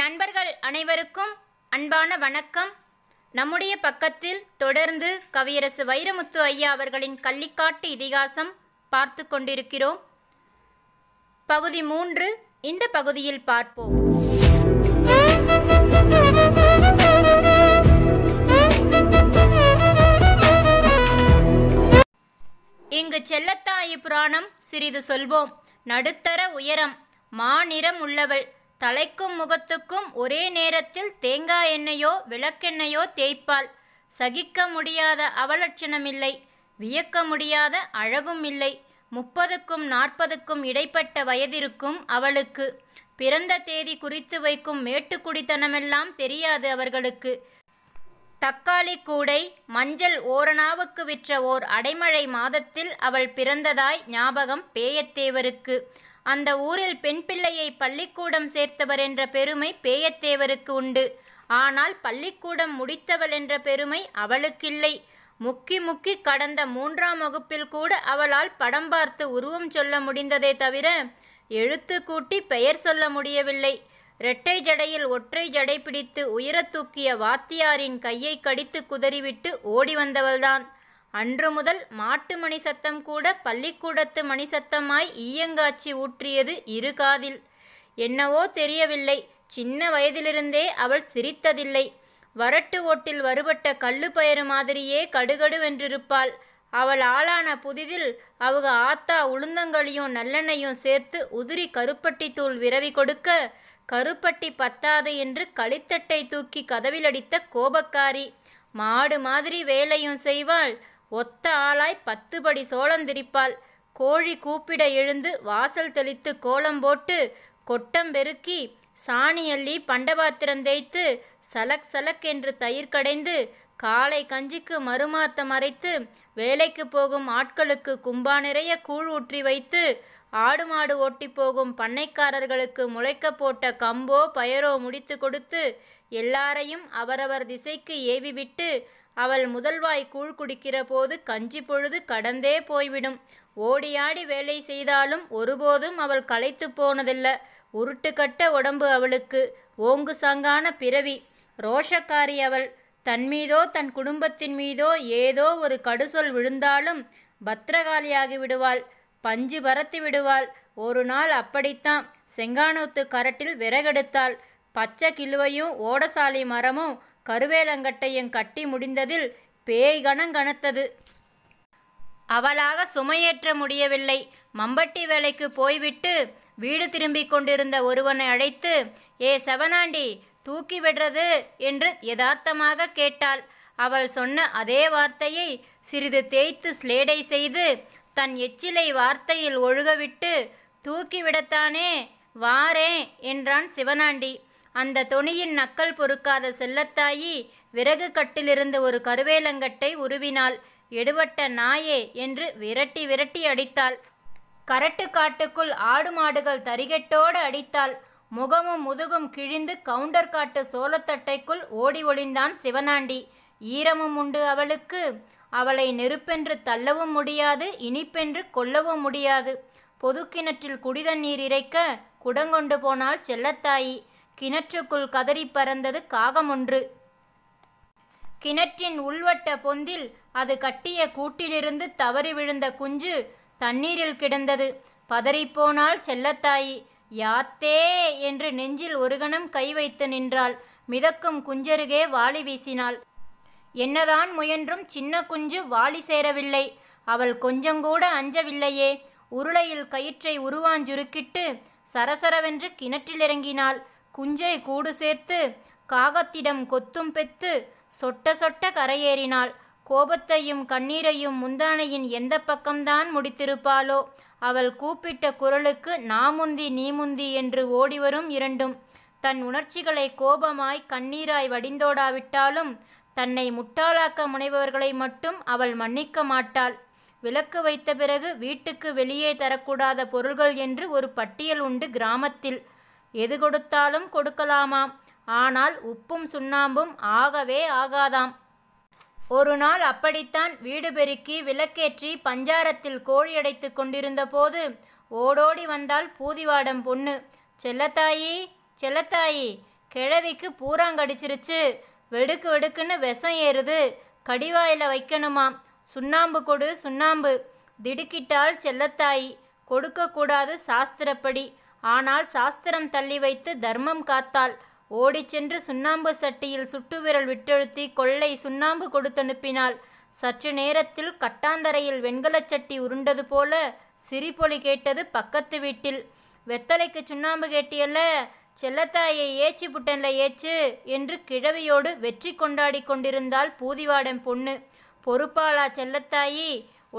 நண்பர்கள் அனைவருக்கும் அன்பான வணக்கம் நம்முடைய பக்கத்தில் தொடர்ந்து கவியரசு வைரமுத்து ஐயா அவர்களின் கள்ளிக்காட்டு இதிகாசம் பார்த்து கொண்டிருக்கிறோம் பகுதி மூன்று இந்த பகுதியில் பார்ப்போம் இங்கு செல்லத்தாயி புராணம் சிறிது சொல்வோம் நடுத்தர உயரம் மாநிறம் உள்ளவள் தலைக்கும் முகத்துக்கும் ஒரே நேரத்தில் தேங்காய் எண்ணெயோ விளக்கெண்ணையோ தேய்ப்பாள் சகிக்க முடியாத அவலட்சணமில்லை வியக்க முடியாத அழகும் இல்லை முப்பதுக்கும் நாற்பதுக்கும் இடைப்பட்ட வயதிருக்கும் அவளுக்கு பிறந்த தேதி குறித்து வைக்கும் மேட்டுக்குடித்தனமெல்லாம் தெரியாது அவர்களுக்கு தக்காளி கூடை மஞ்சள் ஓரணாவுக்கு விற்ற ஓர் அடைமழை மாதத்தில் அவள் பிறந்ததாய் ஞாபகம் பேயத்தேவருக்கு அந்த ஊரில் பெண் பிள்ளையை பள்ளிக்கூடம் சேர்த்தவர் என்ற பெருமை பேயத்தேவருக்கு உண்டு ஆனால் பள்ளிக்கூடம் முடித்தவள் என்ற பெருமை அவளுக்கில்லை முக்கி முக்கி கடந்த மூன்றாம் வகுப்பில் கூட அவளால் படம் பார்த்து உருவம் சொல்ல முடிந்ததே தவிர எழுத்து கூட்டி பெயர் சொல்ல முடியவில்லை இரட்டை ஜடையில் ஒற்றை ஜடை பிடித்து உயரத் தூக்கிய வாத்தியாரின் கையை கடித்து குதறிவிட்டு ஓடி வந்தவள்தான் அன்று முதல் மாட்டு மணி சத்தம் கூட பள்ளிக்கூடத்து மணி சத்தமாய் ஈயங்காட்சி ஊற்றியது இரு காதில் என்னவோ தெரியவில்லை சின்ன வயதிலிருந்தே அவள் சிரித்ததில்லை வரட்டு ஓட்டில் வருபட்ட கல்லு பயறு மாதிரியே கடுகடுவென்றிருப்பாள் அவள் ஆளான புதிதில் அவக ஆத்தா உளுந்தங்களையும் நல்லெண்ணையும் சேர்த்து உதிரி கருப்பட்டி தூள் விரவி கொடுக்க கருப்பட்டி பத்தாது என்று களித்தட்டை தூக்கி கதவிலடித்த கோபக்காரி மாடு மாதிரி வேலையும் செய்வாள் ஒத்த ஆளாய் பத்து படி சோளந்திரிப்பாள் கோழி கூப்பிட எழுந்து வாசல் தெளித்து கோலம் போட்டு கொட்டம் பெருக்கி சாணி அள்ளி பண்டபாத்திரம் தேய்த்து சலக் சலக் என்று தயிர் கடைந்து காலை கஞ்சிக்கு மறுமாத்தம் அரைத்து வேலைக்கு போகும் ஆட்களுக்கு கும்பா நிறைய கூழ் ஊற்றி வைத்து ஆடு மாடு ஓட்டி போகும் பண்ணைக்காரர்களுக்கு முளைக்க போட்ட கம்போ பயரோ முடித்து கொடுத்து எல்லாரையும் அவரவர் திசைக்கு ஏவிவிட்டு அவள் முதல்வாய் கூழ் குடிக்கிற போது கஞ்சி பொழுது கடந்தே போய்விடும் ஓடியாடி வேலை செய்தாலும் ஒருபோதும் அவள் களைத்து போனதில்லை உருட்டுக்கட்ட உடம்பு அவளுக்கு ஓங்கு சாங்கான பிறவி ரோஷக்காரி அவள் தன்மீதோ தன் குடும்பத்தின் மீதோ ஏதோ ஒரு கடுசொல் விழுந்தாலும் பத்திரகாளியாகி விடுவாள் பஞ்சு பரத்தி விடுவாள் ஒரு நாள் அப்படித்தான் செங்கானூத்து கரட்டில் விறகெடுத்தாள் பச்சை கிலுவையும் ஓடசாலி மரமும் கருவேலங்கட்டையும் கட்டி முடிந்ததில் பேய் கணங்கனத்தது அவளாக சுமையேற்ற முடியவில்லை மம்பட்டி வேலைக்கு போய்விட்டு வீடு திரும்பிக் கொண்டிருந்த ஒருவனை அழைத்து ஏ செவனாண்டி தூக்கி விடுறது என்று யதார்த்தமாக கேட்டாள் அவள் சொன்ன அதே வார்த்தையை சிறிது தேய்த்து ஸ்லேடை செய்து தன் எச்சிலை வார்த்தையில் ஒழுகவிட்டு தூக்கிவிடத்தானே வாரேன் என்றான் சிவனாண்டி அந்த தொனியின் நக்கல் பொறுக்காத செல்லத்தாயி விறகு கட்டிலிருந்து ஒரு கருவேலங்கட்டை உருவினாள் எடுபட்ட நாயே என்று விரட்டி விரட்டி அடித்தாள் கரட்டு காட்டுக்குள் ஆடு மாடுகள் தரிகெட்டோடு அடித்தாள் முகமும் முதுகும் கிழிந்து கவுண்டர் காட்டு சோளத்தட்டைக்குள் ஓடி ஒளிந்தான் சிவனாண்டி ஈரமும் உண்டு அவளுக்கு அவளை நெருப்பென்று தள்ளவும் முடியாது இனிப்பென்று கொல்லவும் முடியாது பொது கிணற்றில் குடிதண்ணீர் இறைக்க குடங்கொண்டு போனாள் செல்லத்தாயி கிணற்றுக்குள் கதறி பறந்தது காகமொன்று கிணற்றின் உள்வட்ட பொந்தில் அது கட்டிய கூட்டிலிருந்து தவறி விழுந்த குஞ்சு தண்ணீரில் கிடந்தது பதறிப்போனால் செல்லத்தாயி யாத்தே என்று நெஞ்சில் ஒரு கணம் கை வைத்து நின்றாள் மிதக்கும் குஞ்சருகே வாளி வீசினாள் என்னதான் முயன்றும் சின்ன குஞ்சு வாளி சேரவில்லை அவள் கொஞ்சங்கூட அஞ்சவில்லையே உருளையில் கயிற்றை உருவாஞ்சுருக்கிட்டு சரசரவென்று கிணற்றிலிறங்கினாள் குஞ்சை கூடு சேர்த்து காகத்திடம் கொத்தும் பெத்து சொட்ட சொட்ட கரையேறினாள் கோபத்தையும் கண்ணீரையும் முந்தானையின் எந்த பக்கம்தான் முடித்திருப்பாளோ அவள் கூப்பிட்ட குரலுக்கு நாமுந்தி நீமுந்தி என்று ஓடிவரும் இரண்டும் தன் உணர்ச்சிகளை கோபமாய் கண்ணீராய் வடிந்தோடாவிட்டாலும் தன்னை முட்டாளாக்க முனைபவர்களை மட்டும் அவள் மன்னிக்க மாட்டாள் விலக்கு வைத்த பிறகு வீட்டுக்கு வெளியே தரக்கூடாத பொருள்கள் என்று ஒரு பட்டியல் உண்டு கிராமத்தில் எது கொடுத்தாலும் கொடுக்கலாமாம் ஆனால் உப்பும் சுண்ணாம்பும் ஆகவே ஆகாதாம் ஒரு நாள் அப்படித்தான் வீடு பெருக்கி விளக்கேற்றி பஞ்சாரத்தில் கோழி அடைத்து கொண்டிருந்த போது ஓடோடி வந்தால் பூதிவாடம் பொண்ணு செல்லத்தாயி செல்லத்தாயி கிழவிக்கு பூராங்கடிச்சிருச்சு வெடுக்கு வெடுக்குன்னு விஷம் ஏறுது கடிவாயில் வைக்கணுமாம் சுண்ணாம்பு கொடு சுண்ணாம்பு திடுக்கிட்டால் செல்லத்தாயி கொடுக்கக்கூடாது சாஸ்திரப்படி ஆனால் சாஸ்திரம் தள்ளி வைத்து தர்மம் காத்தாள் ஓடிச்சென்று சுண்ணாம்பு சட்டியில் சுட்டுவிரல் விட்டெழுத்தி கொள்ளை சுண்ணாம்பு கொடுத்தனுப்பினாள் சற்று நேரத்தில் கட்டாந்தரையில் வெண்கலச் சட்டி உருண்டது போல சிரிப்பொலி கேட்டது பக்கத்து வீட்டில் வெத்தலைக்கு சுண்ணாம்பு கேட்டியல்ல செல்லத்தாயை ஏச்சி புட்டன்ல ஏச்சு என்று கிழவியோடு வெற்றி கொண்டாடி கொண்டிருந்தாள் பூதிவாடம் பொண்ணு பொறுப்பாளா செல்லத்தாயி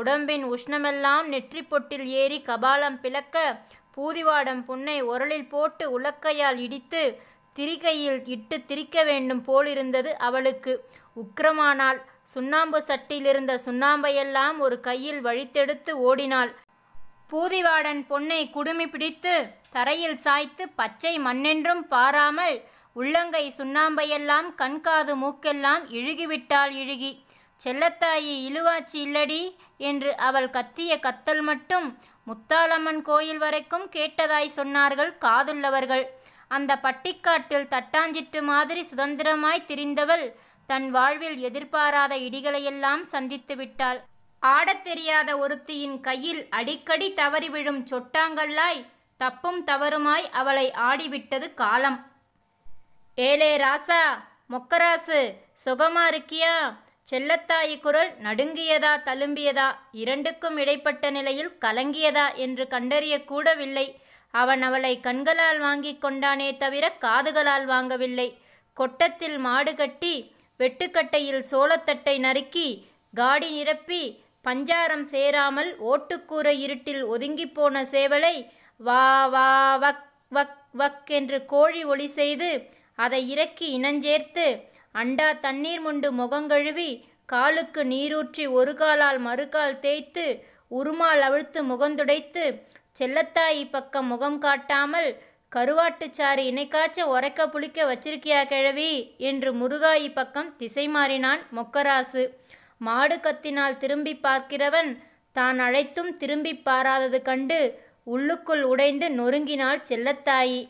உடம்பின் உஷ்ணமெல்லாம் நெற்றி பொட்டில் ஏறி கபாலம் பிளக்க பூதிவாடம் புண்ணை உரலில் போட்டு உலக்கையால் இடித்து திரிகையில் இட்டு திரிக்க வேண்டும் போலிருந்தது அவளுக்கு உக்கிரமானால் சுண்ணாம்பு இருந்த சுண்ணாம்பையெல்லாம் ஒரு கையில் வழித்தெடுத்து ஓடினாள் பூதிவாடன் பொன்னை குடுமி பிடித்து தரையில் சாய்த்து பச்சை மண்ணென்றும் பாராமல் உள்ளங்கை சுண்ணாம்பையெல்லாம் கண்காது மூக்கெல்லாம் இழுகிவிட்டாள் இழுகி செல்லத்தாயி இழுவாச்சி இல்லடி என்று அவள் கத்திய கத்தல் மட்டும் முத்தாளம்மன் கோயில் வரைக்கும் கேட்டதாய் சொன்னார்கள் காதுள்ளவர்கள் அந்த பட்டிக்காட்டில் தட்டாஞ்சிட்டு மாதிரி சுதந்திரமாய் திரிந்தவள் தன் வாழ்வில் எதிர்பாராத இடிகளையெல்லாம் சந்தித்து விட்டாள் ஆடத் தெரியாத ஒருத்தியின் கையில் அடிக்கடி தவறி விழும் சொட்டாங்கல்லாய் தப்பும் தவறுமாய் அவளை ஆடிவிட்டது காலம் ஏலே ராசா மொக்கராசு சுகமா இருக்கியா செல்லத்தாயி குரல் நடுங்கியதா தழும்பியதா இரண்டுக்கும் இடைப்பட்ட நிலையில் கலங்கியதா என்று கண்டறியக்கூடவில்லை அவன் அவளை கண்களால் வாங்கி கொண்டானே தவிர காதுகளால் வாங்கவில்லை கொட்டத்தில் மாடு கட்டி வெட்டுக்கட்டையில் சோளத்தட்டை நறுக்கி காடி நிரப்பி பஞ்சாரம் சேராமல் ஓட்டுக்கூரை இருட்டில் போன சேவலை வா வா வக் வக் வக் என்று கோழி ஒளி செய்து அதை இறக்கி இனஞ்சேர்த்து அண்டா தண்ணீர் முண்டு முகங்கழுவி காலுக்கு நீரூற்றி ஒரு காலால் மறுகால் தேய்த்து உருமால் அவிழ்த்து முகந்துடைத்து செல்லத்தாய் பக்கம் முகம் காட்டாமல் கருவாட்டுச்சாறு இணைக்காச்ச உரைக்க புளிக்க வச்சிருக்கியா கிழவி என்று முருகாயி பக்கம் திசை மாறினான் மொக்கராசு மாடு கத்தினால் திரும்பி பார்க்கிறவன் தான் அழைத்தும் திரும்பி பாராதது கண்டு உள்ளுக்குள் உடைந்து நொறுங்கினாள் செல்லத்தாயி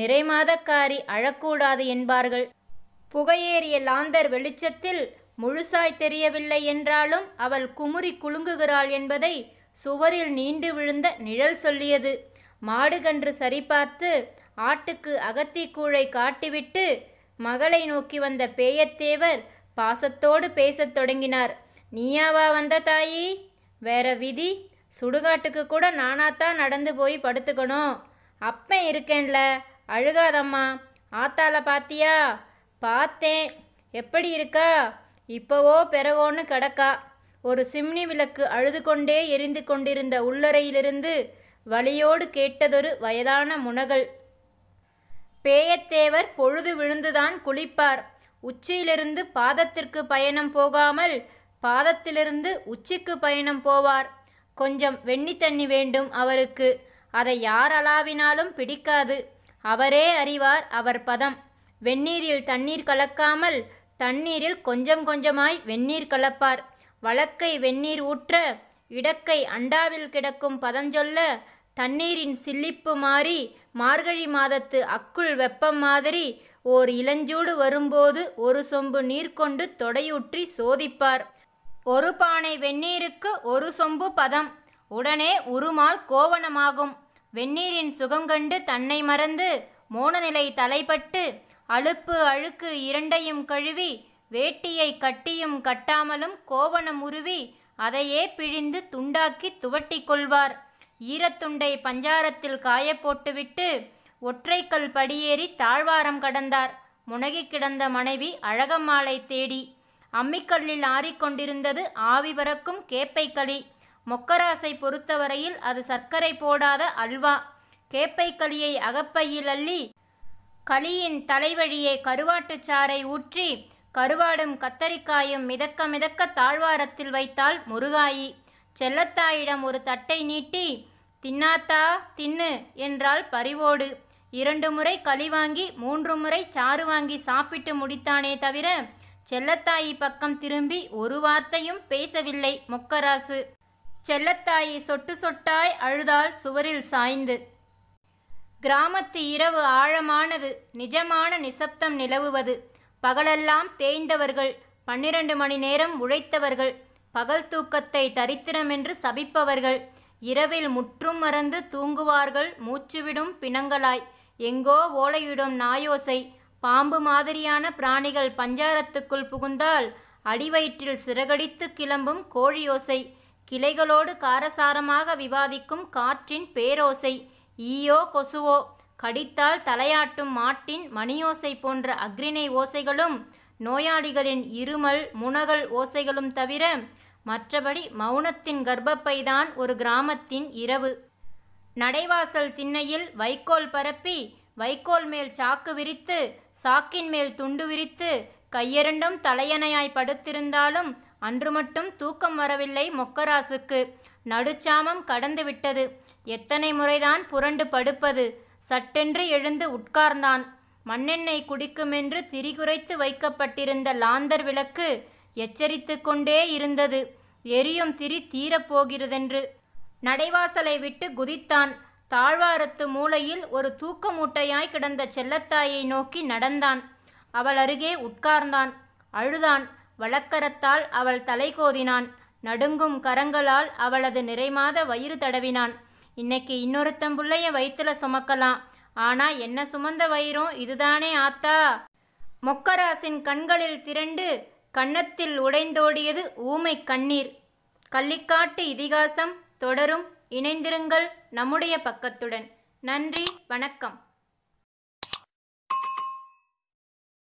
நிறைமாதக்காரி அழக்கூடாது என்பார்கள் புகையேறிய லாந்தர் வெளிச்சத்தில் முழுசாய் தெரியவில்லை என்றாலும் அவள் குமுறி குலுங்குகிறாள் என்பதை சுவரில் நீண்டு விழுந்த நிழல் சொல்லியது மாடுகன்று சரிபார்த்து ஆட்டுக்கு அகத்திக்கூழை காட்டிவிட்டு மகளை நோக்கி வந்த பேயத்தேவர் பாசத்தோடு பேசத் தொடங்கினார் நீயாவா வந்த தாயி வேற விதி சுடுகாட்டுக்கு கூட நானாத்தான் நடந்து போய் படுத்துக்கணும் அப்பன் இருக்கேன்ல அழுகாதம்மா ஆத்தால பாத்தியா பார்த்தேன் எப்படி இருக்கா இப்போவோ பிறகோன்னு கிடக்கா ஒரு சிம்னி விளக்கு அழுது கொண்டே எரிந்து கொண்டிருந்த உள்ளறையிலிருந்து வழியோடு கேட்டதொரு வயதான முனகல் பேயத்தேவர் பொழுது விழுந்துதான் குளிப்பார் உச்சியிலிருந்து பாதத்திற்கு பயணம் போகாமல் பாதத்திலிருந்து உச்சிக்கு பயணம் போவார் கொஞ்சம் வெண்ணி தண்ணி வேண்டும் அவருக்கு அதை யார் அளாவினாலும் பிடிக்காது அவரே அறிவார் அவர் பதம் வெந்நீரில் தண்ணீர் கலக்காமல் தண்ணீரில் கொஞ்சம் கொஞ்சமாய் வெந்நீர் கலப்பார் வழக்கை வெந்நீர் ஊற்ற இடக்கை அண்டாவில் கிடக்கும் பதஞ்சொல்ல தண்ணீரின் சில்லிப்பு மாறி மார்கழி மாதத்து அக்குள் வெப்பம் மாதிரி ஓர் இளஞ்சூடு வரும்போது ஒரு சொம்பு நீர் கொண்டு தொடையூற்றி சோதிப்பார் ஒரு பானை வெந்நீருக்கு ஒரு சொம்பு பதம் உடனே உருமால் கோவணமாகும் வெந்நீரின் சுகம் கண்டு தன்னை மறந்து மோனநிலை தலைப்பட்டு அழுப்பு அழுக்கு இரண்டையும் கழுவி வேட்டியை கட்டியும் கட்டாமலும் கோவணம் உருவி அதையே பிழிந்து துண்டாக்கி துவட்டி கொள்வார் ஈரத்துண்டை பஞ்சாரத்தில் காய போட்டுவிட்டு ஒற்றைக்கல் படியேறி தாழ்வாரம் கடந்தார் முனகி கிடந்த மனைவி அழகம்மாளை தேடி அம்மிக்கல்லில் ஆறிக்கொண்டிருந்தது ஆவி பறக்கும் கேப்பைக்களி மொக்கராசை பொறுத்தவரையில் அது சர்க்கரை போடாத அல்வா கேப்பை களியை அகப்பையில் அள்ளி கலியின் தலைவழியே கருவாட்டுச் சாறை ஊற்றி கருவாடும் கத்தரிக்காயும் மிதக்க மிதக்க தாழ்வாரத்தில் வைத்தால் முருகாயி செல்லத்தாயிடம் ஒரு தட்டை நீட்டி தின்னாத்தா தின்னு என்றால் பறிவோடு இரண்டு முறை களி வாங்கி மூன்று முறை சாறு வாங்கி சாப்பிட்டு முடித்தானே தவிர செல்லத்தாயி பக்கம் திரும்பி ஒரு வார்த்தையும் பேசவில்லை மொக்கராசு செல்லத்தாயி சொட்டு சொட்டாய் அழுதால் சுவரில் சாய்ந்து கிராமத்து இரவு ஆழமானது நிஜமான நிசப்தம் நிலவுவது பகலெல்லாம் தேய்ந்தவர்கள் பன்னிரண்டு மணி நேரம் உழைத்தவர்கள் பகல் தூக்கத்தை தரித்திரமென்று சபிப்பவர்கள் இரவில் முற்றும் மறந்து தூங்குவார்கள் மூச்சுவிடும் பிணங்களாய் எங்கோ ஓலையிடும் நாயோசை பாம்பு மாதிரியான பிராணிகள் பஞ்சாரத்துக்குள் புகுந்தால் அடிவயிற்றில் சிறகடித்து கிளம்பும் கோழியோசை கிளைகளோடு காரசாரமாக விவாதிக்கும் காற்றின் பேரோசை ஈயோ கொசுவோ கடித்தால் தலையாட்டும் மாட்டின் மணியோசை போன்ற அக்ரிணை ஓசைகளும் நோயாளிகளின் இருமல் முனகல் ஓசைகளும் தவிர மற்றபடி மௌனத்தின் கர்ப்பப்பைதான் ஒரு கிராமத்தின் இரவு நடைவாசல் திண்ணையில் வைக்கோல் பரப்பி வைக்கோல் மேல் சாக்கு விரித்து சாக்கின் மேல் துண்டு விரித்து கையிரண்டும் தலையணையாய் படுத்திருந்தாலும் அன்று மட்டும் தூக்கம் வரவில்லை மொக்கராசுக்கு நடுச்சாமம் கடந்து விட்டது எத்தனை முறைதான் புரண்டு படுப்பது சட்டென்று எழுந்து உட்கார்ந்தான் மண்ணெண்ணெய் குடிக்குமென்று திரிகுறைத்து வைக்கப்பட்டிருந்த லாந்தர் விளக்கு எச்சரித்து கொண்டே இருந்தது எரியும் திரி தீரப்போகிறதென்று நடைவாசலை விட்டு குதித்தான் தாழ்வாரத்து மூலையில் ஒரு தூக்க மூட்டையாய் கிடந்த செல்லத்தாயை நோக்கி நடந்தான் அவள் அருகே உட்கார்ந்தான் அழுதான் வழக்கரத்தால் அவள் தலை கோதினான் நடுங்கும் கரங்களால் அவளது நிறைமாத வயிறு தடவினான் இன்னைக்கு இன்னொருத்தன் புள்ளைய வயிற்றுல சுமக்கலாம் ஆனால் என்ன சுமந்த வயிறும் இதுதானே ஆத்தா மொக்கராசின் கண்களில் திரண்டு கன்னத்தில் உடைந்தோடியது ஊமை கண்ணீர் கள்ளிக்காட்டு இதிகாசம் தொடரும் இணைந்திருங்கள் நம்முடைய பக்கத்துடன் நன்றி வணக்கம்